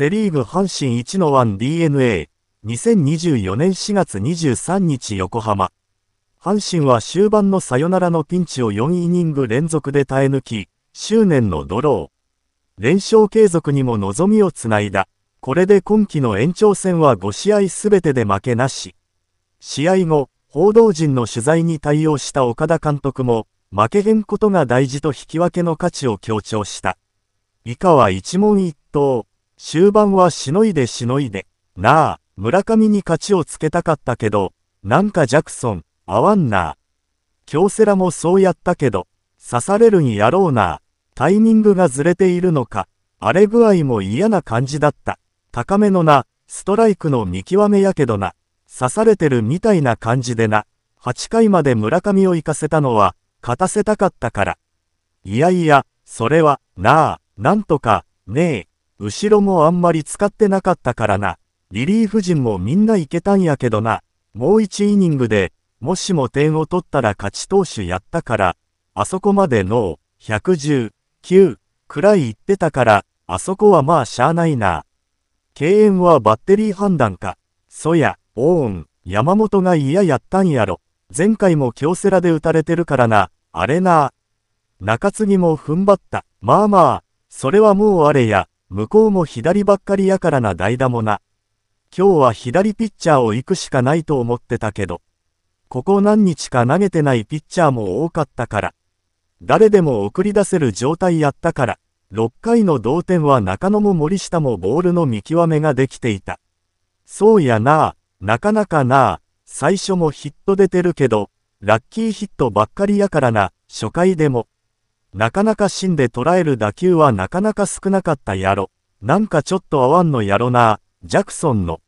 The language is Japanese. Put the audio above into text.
セリーグ阪神1の 1DNA、2024年4月23日横浜。阪神は終盤のサヨナラのピンチを4イニング連続で耐え抜き、執念のドロー。連勝継続にも望みをつないだ。これで今季の延長戦は5試合全てで負けなし。試合後、報道陣の取材に対応した岡田監督も、負けへんことが大事と引き分けの価値を強調した。以下は一問一答。終盤はしのいでしのいで、なあ、村上に勝ちをつけたかったけど、なんかジャクソン、合わんな京セラもそうやったけど、刺されるんやろうなタイミングがずれているのか、荒れ具合も嫌な感じだった。高めのな、ストライクの見極めやけどな、刺されてるみたいな感じでな、8回まで村上を行かせたのは、勝たせたかったから。いやいや、それは、なあ、なんとか、ねえ。後ろもあんまり使ってなかったからな。リリーフ陣もみんないけたんやけどな。もう1イニングで、もしも点を取ったら勝ち投手やったから、あそこまでの110、9くらい言ってたから、あそこはまあしゃあないな。敬遠はバッテリー判断か。そや、オーン、山本が嫌やったんやろ。前回も京セラで打たれてるからな、あれな。中継ぎも踏ん張った。まあまあ、それはもうあれや。向こうも左ばっかりやからな代打もな。今日は左ピッチャーを行くしかないと思ってたけど、ここ何日か投げてないピッチャーも多かったから、誰でも送り出せる状態やったから、6回の同点は中野も森下もボールの見極めができていた。そうやなあ、なかなかなあ、最初もヒット出てるけど、ラッキーヒットばっかりやからな、初回でも。なかなか芯で捉える打球はなかなか少なかったやろ。なんかちょっと合わんのやろな、ジャクソンの。